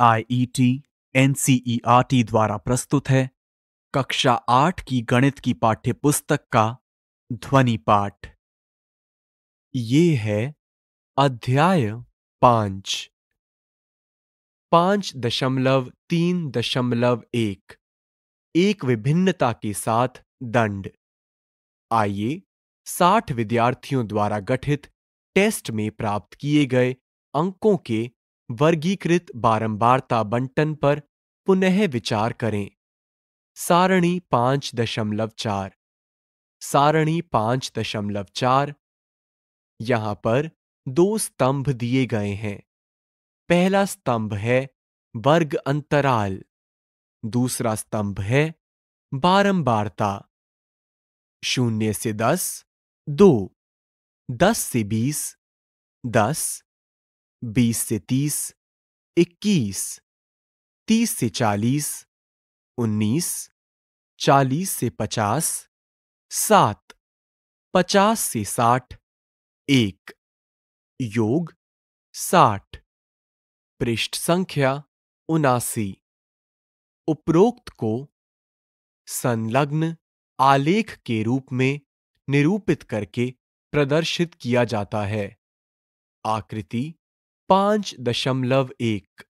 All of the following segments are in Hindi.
आर टी e e द्वारा प्रस्तुत है कक्षा आठ की गणित की पाठ्य पुस्तक का ध्वनि पाठ ये है अध्याय पांच पांच दशमलव तीन दशमलव एक एक विभिन्नता के साथ दंड आइए साठ विद्यार्थियों द्वारा गठित टेस्ट में प्राप्त किए गए अंकों के वर्गीकृत बारंबारता बंटन पर पुनः विचार करें सारणी पांच दशमलव चार सारणी पांच दशमलव चार यहां पर दो स्तंभ दिए गए हैं पहला स्तंभ है वर्ग अंतराल दूसरा स्तंभ है बारंबारता शून्य से दस दो दस से बीस दस बीस से तीस इक्कीस तीस से चालीस उन्नीस चालीस से पचास सात पचास से साठ एक योग साठ पृष्ठ संख्या उनासी उपरोक्त को संलग्न आलेख के रूप में निरूपित करके प्रदर्शित किया जाता है आकृति पांच दशमलव एक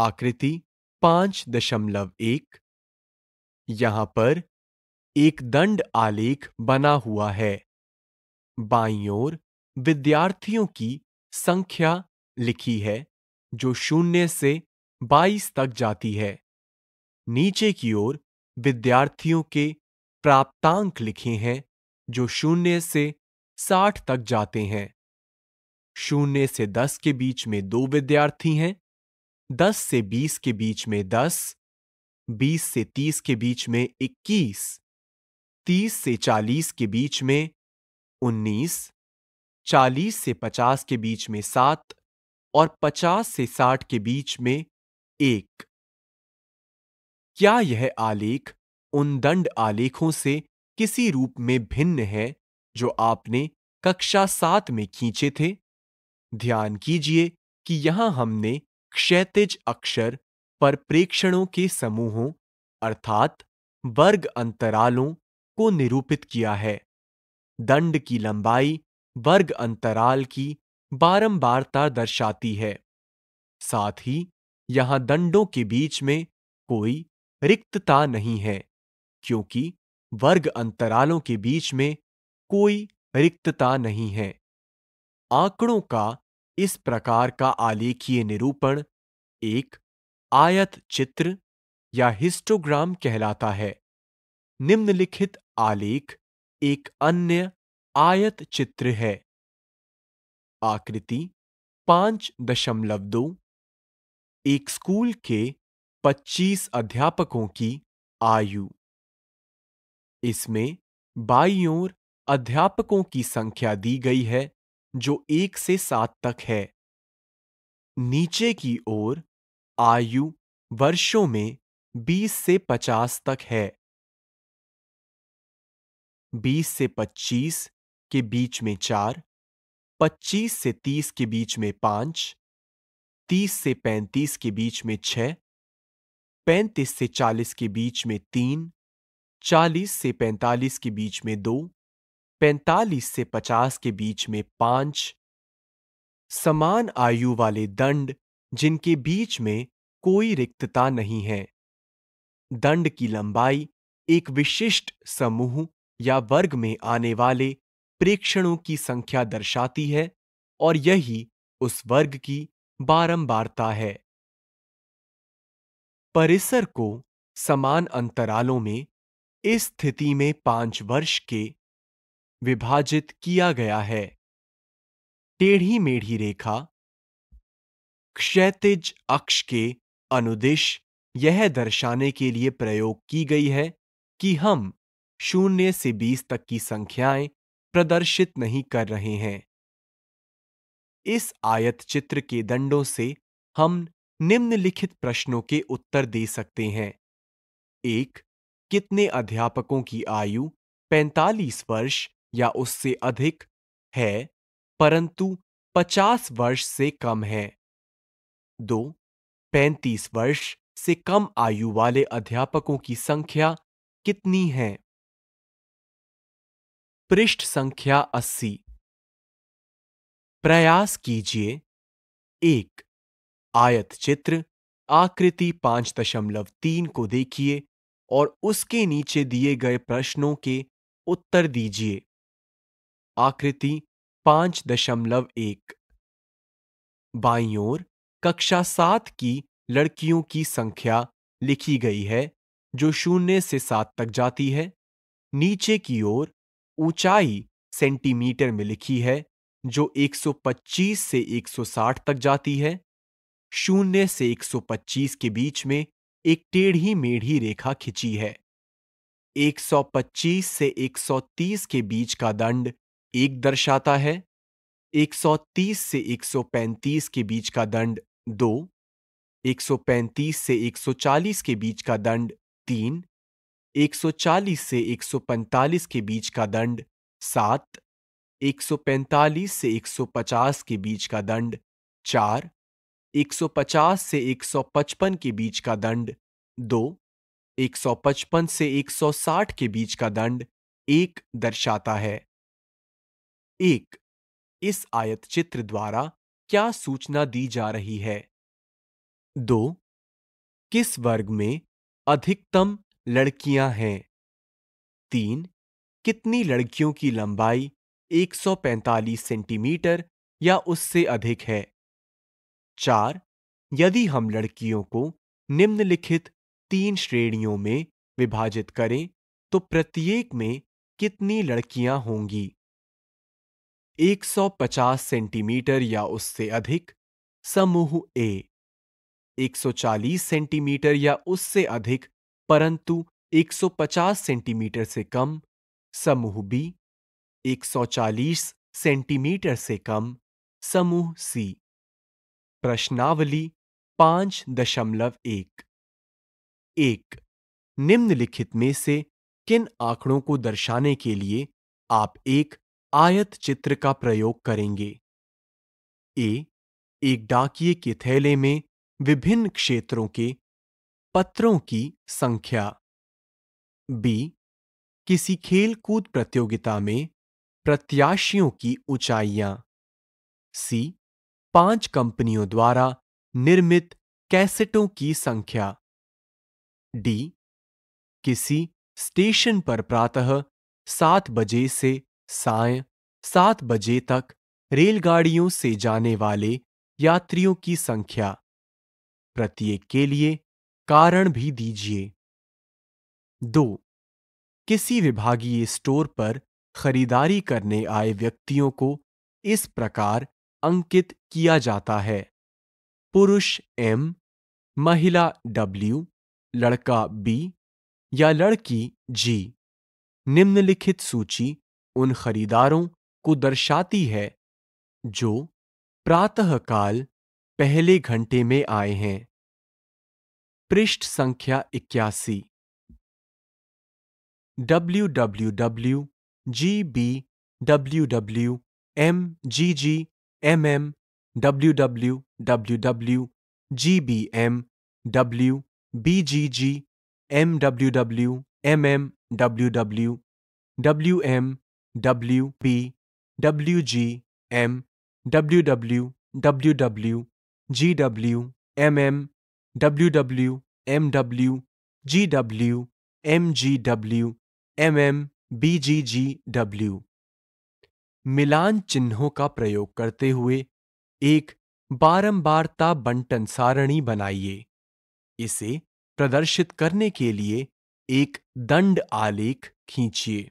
आकृति पांच दशमलव एक यहां पर एक दंड आलेख बना हुआ है बाई ओर विद्यार्थियों की संख्या लिखी है जो शून्य से बाईस तक जाती है नीचे की ओर विद्यार्थियों के प्राप्तांक लिखे हैं जो शून्य से साठ तक जाते हैं शून्य से दस के बीच में दो विद्यार्थी हैं दस से बीस के बीच में दस बीस से तीस के बीच में इक्कीस तीस से चालीस के बीच में उन्नीस चालीस से पचास के बीच में सात और पचास से साठ के बीच में एक क्या यह आलेख उन दंड आलेखों से किसी रूप में भिन्न है जो आपने कक्षा सात में खींचे थे ध्यान कीजिए कि यहां हमने क्षैतिज अक्षर पर प्रेक्षणों के समूहों अर्थात वर्ग अंतरालों को निरूपित किया है दंड की लंबाई वर्ग अंतराल की बारंबारता दर्शाती है साथ ही यहां दंडों के बीच में कोई रिक्तता नहीं है क्योंकि वर्ग अंतरालों के बीच में कोई रिक्तता नहीं है आंकड़ों का इस प्रकार का आलेखीय निरूपण एक आयत चित्र या हिस्टोग्राम कहलाता है निम्नलिखित आलेख एक अन्य आयत चित्र है आकृति पांच दशमलव दो एक स्कूल के पच्चीस अध्यापकों की आयु इसमें बाई ओर अध्यापकों की संख्या दी गई है जो एक से सात तक है नीचे की ओर आयु वर्षों में बीस से पचास तक है बीस से पच्चीस के बीच में चार पच्चीस से तीस के बीच में पांच तीस से पैंतीस के बीच में छह पैंतीस से चालीस के बीच में तीन चालीस से पैंतालीस के बीच में दो पैंतालीस से पचास के बीच में पांच समान आयु वाले दंड जिनके बीच में कोई रिक्तता नहीं है दंड की लंबाई एक विशिष्ट समूह या वर्ग में आने वाले प्रेक्षणों की संख्या दर्शाती है और यही उस वर्ग की बारंबारता है परिसर को समान अंतरालों में इस स्थिति में पांच वर्ष के विभाजित किया गया है टेढ़ी मेढ़ी रेखा क्षैतिज अक्ष के अनुदिश यह दर्शाने के लिए प्रयोग की गई है कि हम शून्य से बीस तक की संख्याएं प्रदर्शित नहीं कर रहे हैं इस आयत चित्र के दंडों से हम निम्नलिखित प्रश्नों के उत्तर दे सकते हैं एक कितने अध्यापकों की आयु 45 वर्ष या उससे अधिक है परंतु पचास वर्ष से कम है दो पैंतीस वर्ष से कम आयु वाले अध्यापकों की संख्या कितनी है पृष्ठ संख्या अस्सी प्रयास कीजिए एक आयत चित्र आकृति पांच दशमलव तीन को देखिए और उसके नीचे दिए गए प्रश्नों के उत्तर दीजिए आकृति पांच दशमलव एक बाई ओर कक्षा सात की लड़कियों की संख्या लिखी गई है जो शून्य से सात तक जाती है नीचे की ओर ऊंचाई सेंटीमीटर में लिखी है जो 125 से 160 तक जाती है शून्य से 125 के बीच में एक टेढ़ी मेढ़ी रेखा खिंची है 125 से 130 के बीच का दंड एक दर्शाता है 130 से 135 के बीच का दंड दो 135 से 140 के बीच का दंड तीन 140 से 145 के बीच का दंड सात 145 से 150 के बीच का दंड चार 150 से 155 के बीच का दंड दो 155 से 160 के बीच का दंड एक दर्शाता है एक इस आयत चित्र द्वारा क्या सूचना दी जा रही है दो किस वर्ग में अधिकतम लड़कियां हैं तीन कितनी लड़कियों की लंबाई 145 सेंटीमीटर या उससे अधिक है चार यदि हम लड़कियों को निम्नलिखित तीन श्रेणियों में विभाजित करें तो प्रत्येक में कितनी लड़कियां होंगी 150 सेंटीमीटर या उससे अधिक समूह ए 140 सेंटीमीटर या उससे अधिक परंतु 150 सेंटीमीटर से कम समूह बी 140 सेंटीमीटर से कम समूह सी प्रश्नावली पांच दशमलव एक एक निम्नलिखित में से किन आंकड़ों को दर्शाने के लिए आप एक आयत चित्र का प्रयोग करेंगे ए एक डाकिए के थैले में विभिन्न क्षेत्रों के पत्रों की संख्या बी किसी खेलकूद प्रतियोगिता में प्रत्याशियों की ऊंचाइयां सी पांच कंपनियों द्वारा निर्मित कैसेटों की संख्या डी किसी स्टेशन पर प्रातः सात बजे से साय सात बजे तक रेलगाड़ियों से जाने वाले यात्रियों की संख्या प्रत्येक के लिए कारण भी दीजिए दो किसी विभागीय स्टोर पर खरीदारी करने आए व्यक्तियों को इस प्रकार अंकित किया जाता है पुरुष एम महिला डब्ल्यू लड़का बी या लड़की जी निम्नलिखित सूची उन खरीदारों को दर्शाती है जो प्रातःकाल पहले घंटे में आए हैं पृष्ठ संख्या इक्यासी W W W G B W W M G G M M W W W W G B M W B G G M W W M M W W W M W P W G M W W W W G W M M W W M W G W M G W M M B G G W मिलान चिन्हों का प्रयोग करते हुए एक बारंबारता बंटन सारणी बनाइए इसे प्रदर्शित करने के लिए एक दंड आलेख खींचिए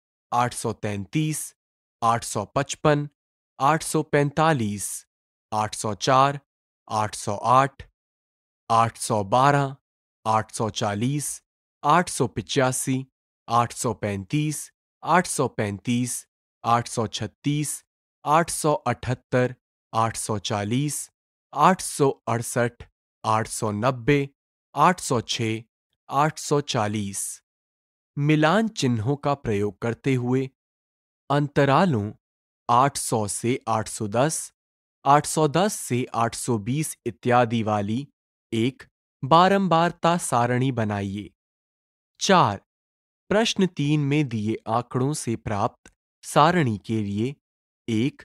833, 855, 845, 804, 808, 812, 840, 885, 835, 835, 836, 878, 840, 868, 890, 806, 840 मिलान चिन्हों का प्रयोग करते हुए अंतरालों 800 से 810, 810 से 820 इत्यादि वाली एक बारंबारता सारणी बनाइए चार प्रश्न तीन में दिए आंकड़ों से प्राप्त सारणी के लिए एक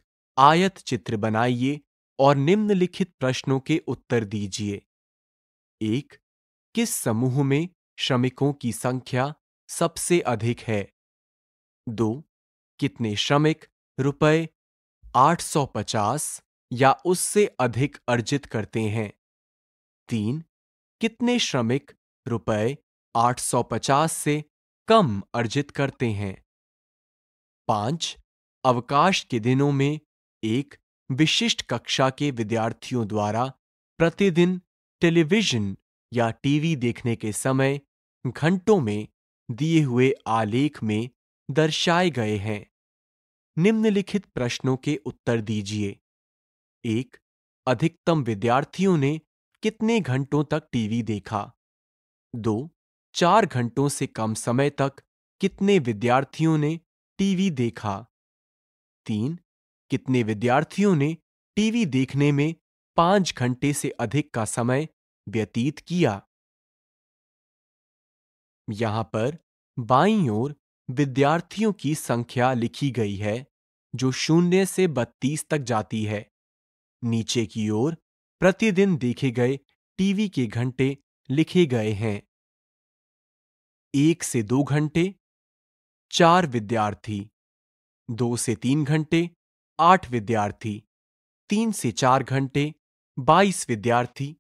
आयत चित्र बनाइए और निम्नलिखित प्रश्नों के उत्तर दीजिए एक किस समूह में श्रमिकों की संख्या सबसे अधिक है दो कितने श्रमिक रुपए 850 या उससे अधिक अर्जित करते हैं तीन कितने श्रमिक रुपए 850 से कम अर्जित करते हैं पांच अवकाश के दिनों में एक विशिष्ट कक्षा के विद्यार्थियों द्वारा प्रतिदिन टेलीविजन या टीवी देखने के समय घंटों में दिए हुए आलेख में दर्शाए गए हैं निम्नलिखित प्रश्नों के उत्तर दीजिए एक अधिकतम विद्यार्थियों ने कितने घंटों तक टीवी देखा दो चार घंटों से कम समय तक कितने विद्यार्थियों ने टीवी देखा तीन कितने विद्यार्थियों ने टीवी देखने में पांच घंटे से अधिक का समय व्यतीत किया यहां पर बाई ओर विद्यार्थियों की संख्या लिखी गई है जो शून्य से बत्तीस तक जाती है नीचे की ओर प्रतिदिन देखे गए टीवी के घंटे लिखे गए हैं एक से दो घंटे चार विद्यार्थी दो से तीन घंटे आठ विद्यार्थी तीन से चार घंटे बाईस विद्यार्थी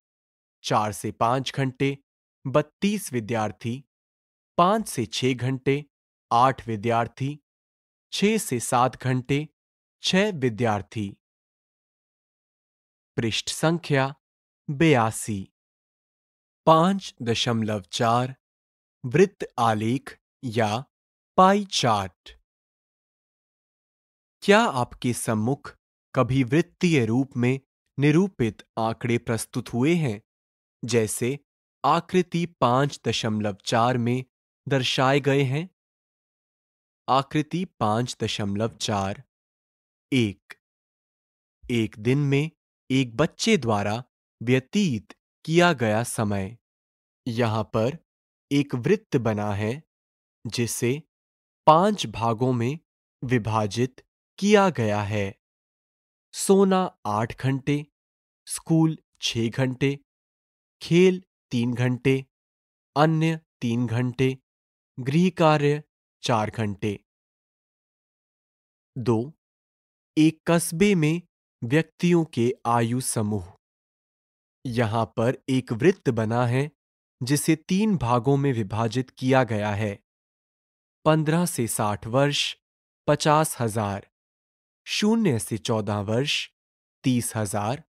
चार से पांच घंटे बत्तीस विद्यार्थी पांच से छह घंटे आठ विद्यार्थी छह से सात घंटे छह विद्यार्थी पृष्ठ संख्या बयासी पांच दशमलव चार वृत्त आलेख या पाई चार्ट क्या आपके सम्मुख कभी वृत्तीय रूप में निरूपित आंकड़े प्रस्तुत हुए हैं जैसे आकृति पांच दशमलव चार में दर्शाए गए हैं आकृति पांच दशमलव चार एक एक दिन में एक बच्चे द्वारा व्यतीत किया गया समय यहां पर एक वृत्त बना है जिसे पांच भागों में विभाजित किया गया है सोना आठ घंटे स्कूल छह घंटे खेल तीन घंटे अन्य तीन घंटे गृह कार्य चार घंटे दो एक कस्बे में व्यक्तियों के आयु समूह यहां पर एक वृत्त बना है जिसे तीन भागों में विभाजित किया गया है पंद्रह से साठ वर्ष पचास हजार शून्य से चौदह वर्ष तीस हजार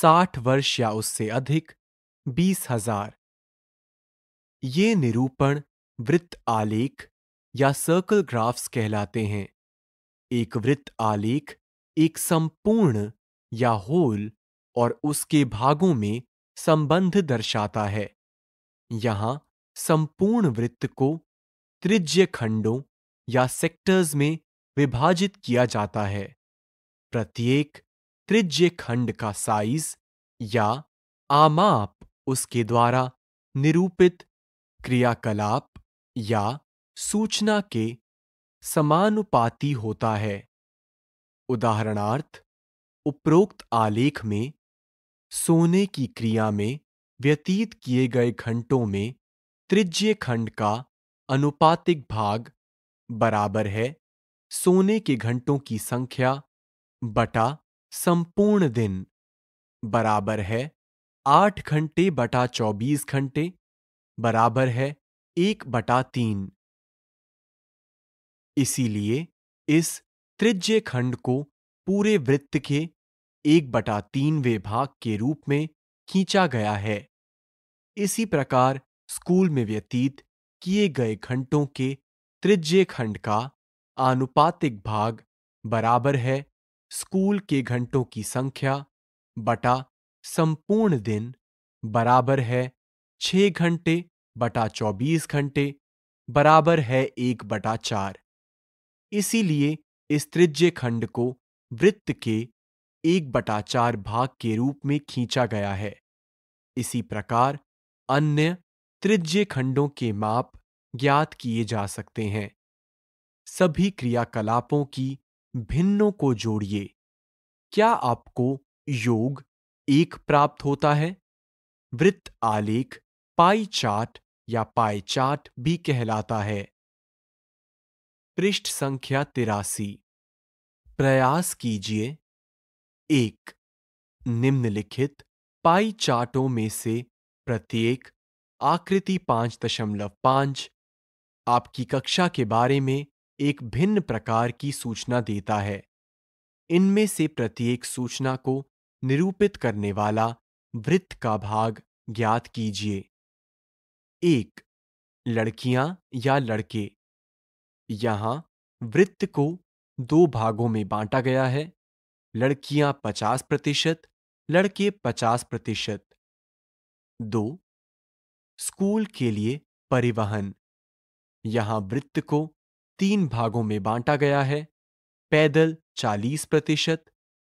साठ वर्ष या उससे अधिक बीस हजार ये निरूपण वृत्त आलेख या सर्कल ग्राफ्स कहलाते हैं एक वृत्त आलेख एक संपूर्ण या होल और उसके भागों में संबंध दर्शाता है यहां संपूर्ण वृत्त को त्रिज्य खंडों या सेक्टर्स में विभाजित किया जाता है प्रत्येक त्रिज्य खंड का साइज या आमाप उसके द्वारा निरूपित क्रियाकलाप या सूचना के समानुपाती होता है उदाहरणार्थ उपरोक्त आलेख में सोने की क्रिया में व्यतीत किए गए घंटों में त्रिज्य खंड का अनुपातिक भाग बराबर है सोने के घंटों की संख्या बटा संपूर्ण दिन बराबर है आठ घंटे बटा चौबीस घंटे बराबर है एक बटा तीन इसीलिए इस त्रिज्य खंड को पूरे वृत्त के एक बटा तीनवे भाग के रूप में खींचा गया है इसी प्रकार स्कूल में व्यतीत किए गए घंटों के त्रिज्य खंड का आनुपातिक भाग बराबर है स्कूल के घंटों की संख्या बटा संपूर्ण दिन बराबर है छह घंटे बटा चौबीस घंटे बराबर है एक बटा चार इसीलिए इस त्रिज्य खंड को वृत्त के एक बटा चार भाग के रूप में खींचा गया है इसी प्रकार अन्य त्रिज्य खंडों के माप ज्ञात किए जा सकते हैं सभी क्रियाकलापों की भिन्नों को जोड़िए क्या आपको योग एक प्राप्त होता है वृत्त आलेख पाई चार्ट या पाई चार्ट भी कहलाता है पृष्ठ संख्या तिरासी प्रयास कीजिए एक निम्नलिखित पाई चार्टों में से प्रत्येक आकृति पांच दशमलव पांच आपकी कक्षा के बारे में एक भिन्न प्रकार की सूचना देता है इनमें से प्रत्येक सूचना को निरूपित करने वाला वृत्त का भाग ज्ञात कीजिए एक लड़कियां या लड़के यहां वृत्त को दो भागों में बांटा गया है लड़कियां पचास प्रतिशत लड़के पचास प्रतिशत दो स्कूल के लिए परिवहन यहां वृत्त को तीन भागों में बांटा गया है पैदल चालीस प्रतिशत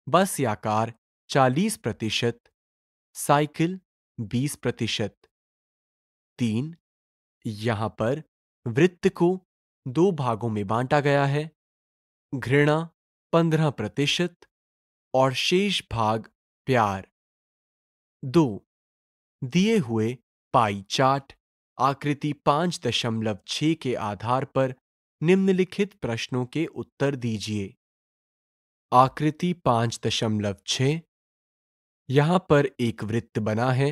बस या कार चालीस प्रतिशत साइकिल बीस प्रतिशत तीन यहां पर वृत्त को दो भागों में बांटा गया है घृणा पंद्रह प्रतिशत और शेष भाग प्यार दो दिए हुए पाई चार्ट आकृति पांच दशमलव छ के आधार पर निम्नलिखित प्रश्नों के उत्तर दीजिए आकृति पांच दशमलव छ यहां पर एक वृत्त बना है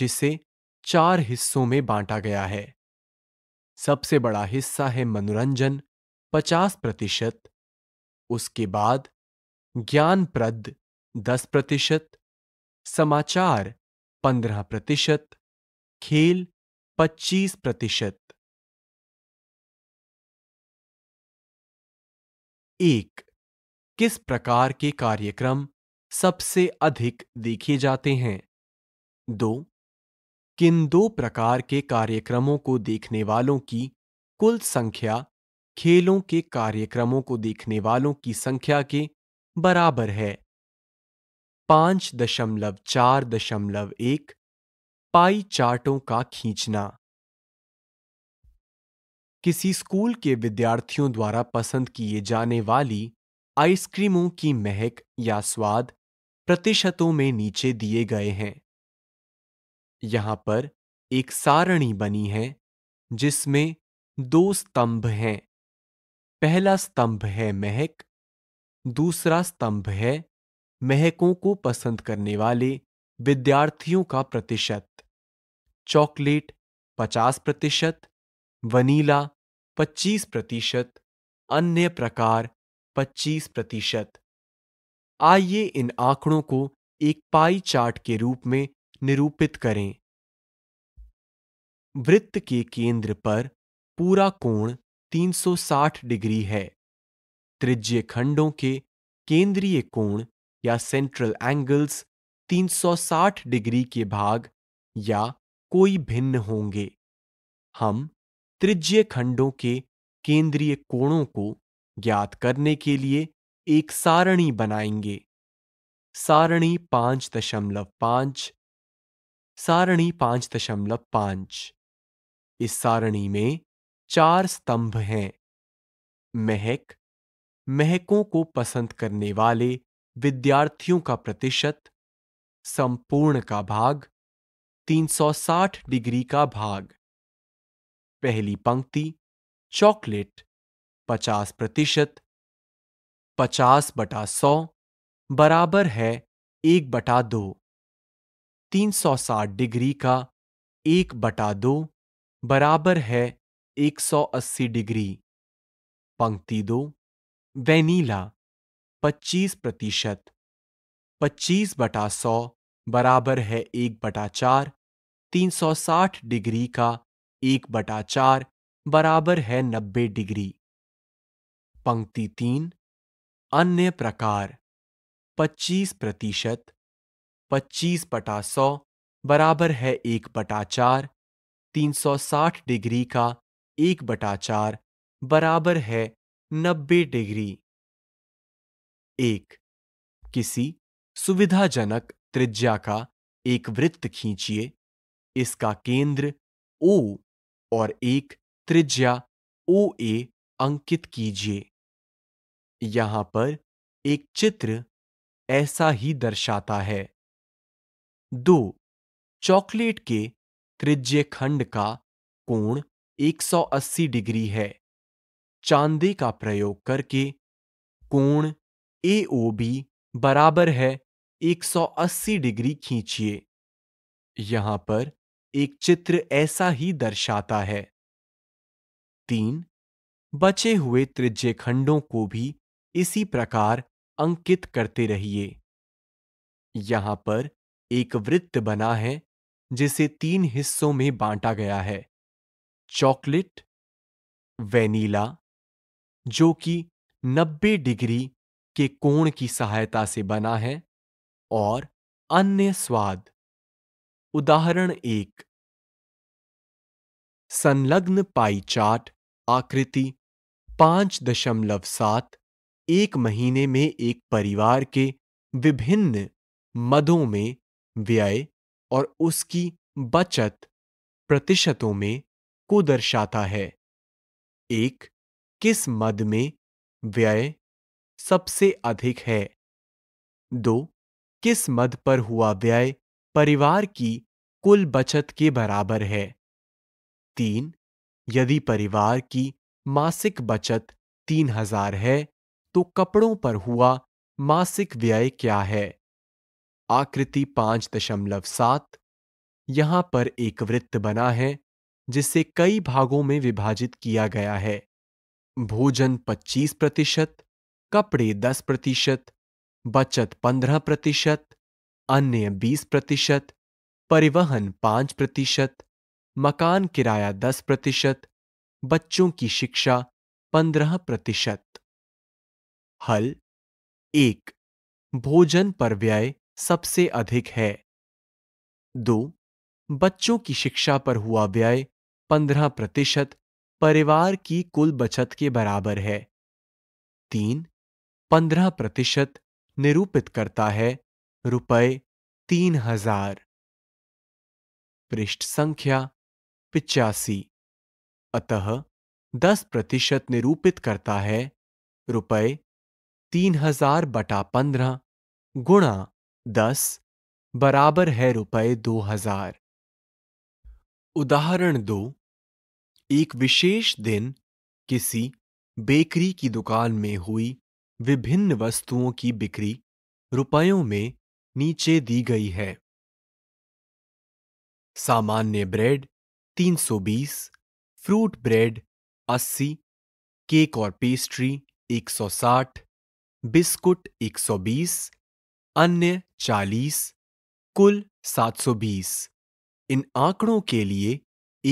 जिसे चार हिस्सों में बांटा गया है सबसे बड़ा हिस्सा है मनोरंजन 50 प्रतिशत उसके बाद ज्ञानप्रद 10 प्रतिशत समाचार 15 प्रतिशत खेल 25 प्रतिशत एक किस प्रकार के कार्यक्रम सबसे अधिक देखे जाते हैं दो किन दो प्रकार के कार्यक्रमों को देखने वालों की कुल संख्या खेलों के कार्यक्रमों को देखने वालों की संख्या के बराबर है पांच दशमलव चार दशमलव एक पाई चार्टों का खींचना किसी स्कूल के विद्यार्थियों द्वारा पसंद किए जाने वाली आइसक्रीमों की महक या स्वाद प्रतिशतों में नीचे दिए गए हैं यहां पर एक सारणी बनी है जिसमें दो स्तंभ हैं पहला स्तंभ है महक दूसरा स्तंभ है महकों को पसंद करने वाले विद्यार्थियों का प्रतिशत चॉकलेट 50 प्रतिशत वनीला 25 प्रतिशत अन्य प्रकार 25 प्रतिशत आइए इन आंकड़ों को एक पाई चार्ट के रूप में निरूपित करें वृत्त के केंद्र पर पूरा कोण 360 डिग्री है त्रिज्य खंडों के केंद्रीय कोण या सेंट्रल एंगल्स 360 डिग्री के भाग या कोई भिन्न होंगे हम त्रिज्य खंडों के केंद्रीय कोणों को ज्ञात करने के लिए एक सारणी बनाएंगे सारणी पांच दशमलव पांच सारणी पांच दशमलव पांच इस सारणी में चार स्तंभ हैं महक महकों को पसंद करने वाले विद्यार्थियों का प्रतिशत संपूर्ण का भाग 360 डिग्री का भाग पहली पंक्ति चॉकलेट 50 प्रतिशत पचास बटा सौ बराबर है एक बटा दो 360 डिग्री का एक बटा दो बराबर है 180 डिग्री पंक्ति दो वेनीला 25 प्रतिशत पच्चीस बटा सौ बराबर है एक बटा चार तीन सौ साठ डिग्री का एक बटा चार बराबर है नब्बे डिग्री पंक्ति तीन अन्य प्रकार पच्चीस प्रतिशत पच्चीस बटा सौ बराबर है एक बटा चार तीन सौ साठ डिग्री का एक बटा चार बराबर है नब्बे डिग्री एक किसी सुविधाजनक त्रिज्या का एक वृत्त खींचिए इसका केंद्र ओ और एक त्रिज्या ओ ए अंकित कीजिए यहां पर एक चित्र ऐसा ही दर्शाता है दो चॉकलेट के त्रिज्य खंड का कोण 180 डिग्री है चांदी का प्रयोग करके कोण एओबी बराबर है 180 डिग्री खींचिए यहां पर एक चित्र ऐसा ही दर्शाता है तीन बचे हुए त्रिज्य खंडों को भी इसी प्रकार अंकित करते रहिए यहां पर एक वृत्त बना है जिसे तीन हिस्सों में बांटा गया है चॉकलेट वेनीला जो कि 90 डिग्री के कोण की सहायता से बना है और अन्य स्वाद उदाहरण एक संलग्न पाई चार्ट आकृति पांच दशमलव सात एक महीने में एक परिवार के विभिन्न मदों में व्यय और उसकी बचत प्रतिशतों में को दर्शाता है एक किस मद में व्यय सबसे अधिक है दो किस मद पर हुआ व्यय परिवार की कुल बचत के बराबर है तीन यदि परिवार की मासिक बचत तीन हजार है तो कपड़ों पर हुआ मासिक व्यय क्या है आकृति पांच दशमलव सात यहां पर एक वृत्त बना है जिसे कई भागों में विभाजित किया गया है भोजन 25 प्रतिशत कपड़े 10 प्रतिशत बचत 15 प्रतिशत अन्य 20 प्रतिशत परिवहन 5 प्रतिशत मकान किराया 10 प्रतिशत बच्चों की शिक्षा 15 प्रतिशत हल एक भोजन पर व्यय सबसे अधिक है दो बच्चों की शिक्षा पर हुआ व्यय पंद्रह प्रतिशत परिवार की कुल बचत के बराबर है तीन पंद्रह प्रतिशत निरूपित करता है रुपए तीन हजार पृष्ठ संख्या पिचासी अतः दस प्रतिशत निरूपित करता है रुपए तीन हजार बटा पंद्रह गुणा दस बराबर है रुपए दो हजार उदाहरण दो एक विशेष दिन किसी बेकरी की दुकान में हुई विभिन्न वस्तुओं की बिक्री रुपयों में नीचे दी गई है सामान्य ब्रेड 320, फ्रूट ब्रेड 80, केक और पेस्ट्री 160, बिस्कुट 120 अन्य 40, कुल 720। इन आंकड़ों के लिए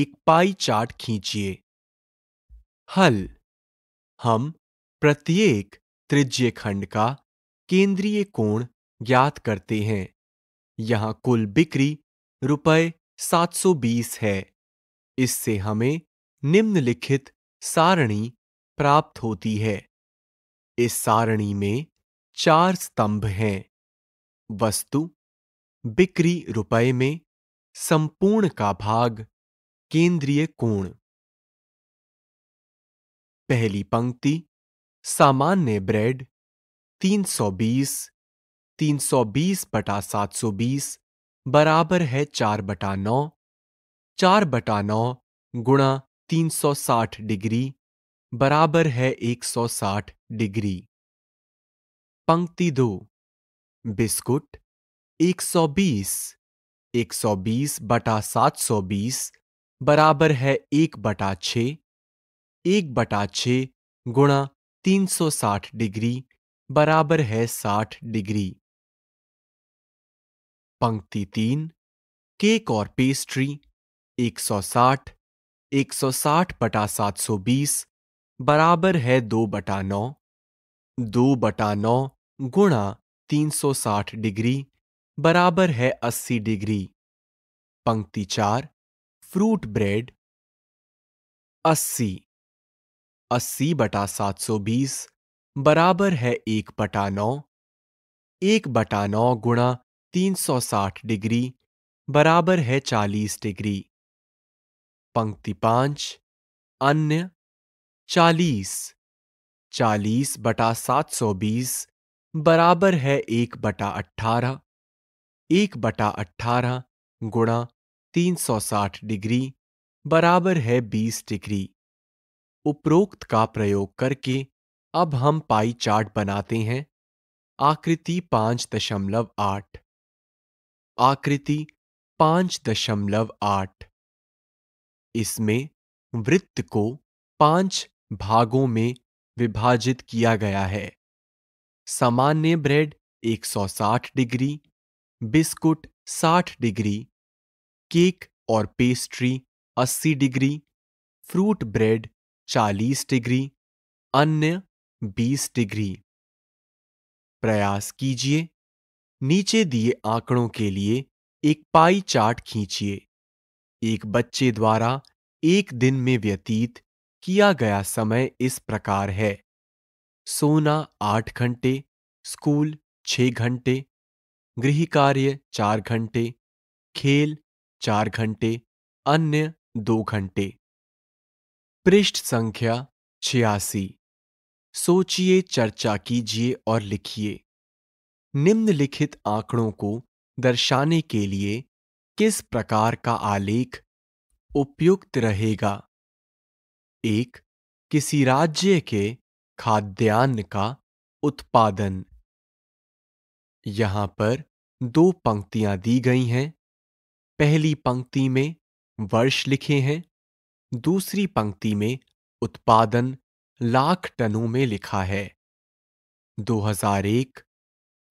एक पाई चार्ट खींचिए हल हम प्रत्येक त्रिज्य खंड का केंद्रीय कोण ज्ञात करते हैं यहां कुल बिक्री रुपये 720 है इससे हमें निम्नलिखित सारणी प्राप्त होती है इस सारणी में चार स्तंभ हैं वस्तु बिक्री रुपए में संपूर्ण का भाग केंद्रीय कोण पहली पंक्ति सामान्य ब्रेड 320 320 बटा 720 बराबर है चार बटा नौ चार बटा नौ गुणा 360 डिग्री बराबर है 160 डिग्री पंक्ति दो बिस्कुट 120 120 बटा 720 बराबर है एक बटा छ एक बटा छ गुणा तीन डिग्री बराबर है 60 डिग्री पंक्ति तीन केक और पेस्ट्री 160 160 बटा 720 बराबर है दो बटा नौ दो बटा नौ गुणा 360 डिग्री बराबर है 80 डिग्री पंक्ति चार फ्रूट ब्रेड 80 80 बटा 720 बराबर है एक बटा नौ एक बटा नौ गुणा 360 डिग्री बराबर है 40 डिग्री पंक्ति पांच अन्य 40 40 बटा 720 बराबर है एक बटा अट्ठारह एक बटा अट्ठारह गुणा तीन सौ साठ डिग्री बराबर है बीस डिग्री उपरोक्त का प्रयोग करके अब हम पाई चार्ट बनाते हैं आकृति पांच दशमलव आठ आकृति पांच दशमलव आठ इसमें वृत्त को पांच भागों में विभाजित किया गया है सामान्य bread 160 degree biscuit 60 degree cake और pastry 80 degree fruit bread 40 degree अन्य 20 डिग्री प्रयास कीजिए नीचे दिए आंकड़ों के लिए एक पाई चार्ट खींचिए एक बच्चे द्वारा एक दिन में व्यतीत किया गया समय इस प्रकार है सोना आठ घंटे स्कूल छः घंटे गृह कार्य चार घंटे खेल चार घंटे अन्य दो घंटे पृष्ठ संख्या छियासी सोचिए चर्चा कीजिए और लिखिए निम्नलिखित आंकड़ों को दर्शाने के लिए किस प्रकार का आलेख उपयुक्त रहेगा एक किसी राज्य के खाद्यान्न का उत्पादन यहां पर दो पंक्तियां दी गई हैं पहली पंक्ति में वर्ष लिखे हैं दूसरी पंक्ति में उत्पादन लाख टनों में लिखा है 2001,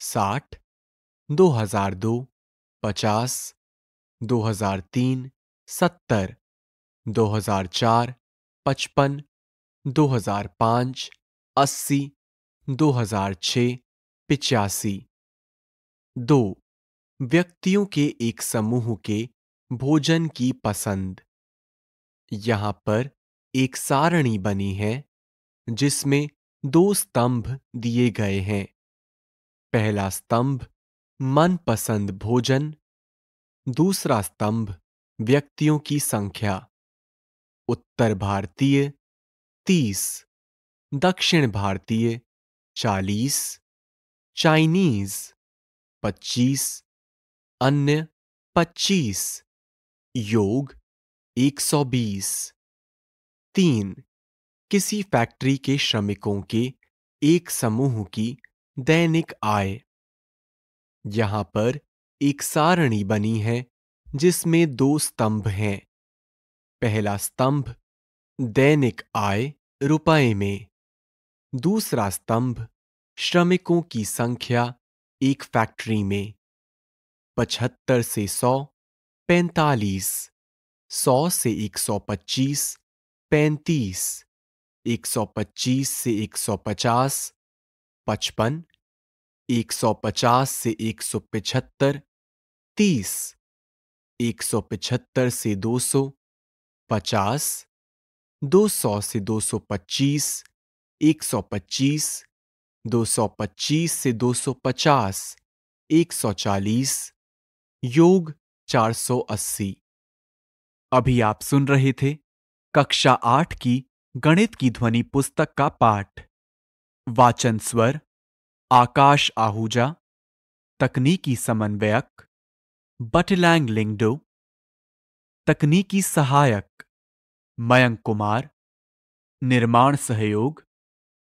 60, 2002, 50, 2003, 70, 2004, 55, 2005, अस्सी दो हजार छ पिचासी दो व्यक्तियों के एक समूह के भोजन की पसंद यहां पर एक सारणी बनी है जिसमें दो स्तंभ दिए गए हैं पहला स्तंभ मनपसंद भोजन दूसरा स्तंभ व्यक्तियों की संख्या उत्तर भारतीय तीस दक्षिण भारतीय चालीस चाइनीज पच्चीस अन्य पच्चीस योग एक सौ बीस तीन किसी फैक्ट्री के श्रमिकों के एक समूह की दैनिक आय यहां पर एक सारणी बनी है जिसमें दो स्तंभ हैं पहला स्तंभ दैनिक आय रुपए में दूसरा स्तंभ श्रमिकों की संख्या एक फैक्ट्री में पचहत्तर से सौ पैंतालीस सौ से एक सौ पच्चीस पैंतीस एक सौ पच्चीस से एक सौ पचास पचपन एक सौ पचास से एक सौ पिछहत्तर तीस एक सौ पिछहत्तर से दो सौ पचास दो सौ से दो सौ पच्चीस 125, 225 से 250, 140, योग 480। अभी आप सुन रहे थे कक्षा आठ की गणित की ध्वनि पुस्तक का पाठ वाचन स्वर आकाश आहूजा तकनीकी समन्वयक बटलैंग लिंगडो तकनीकी सहायक मयंक कुमार निर्माण सहयोग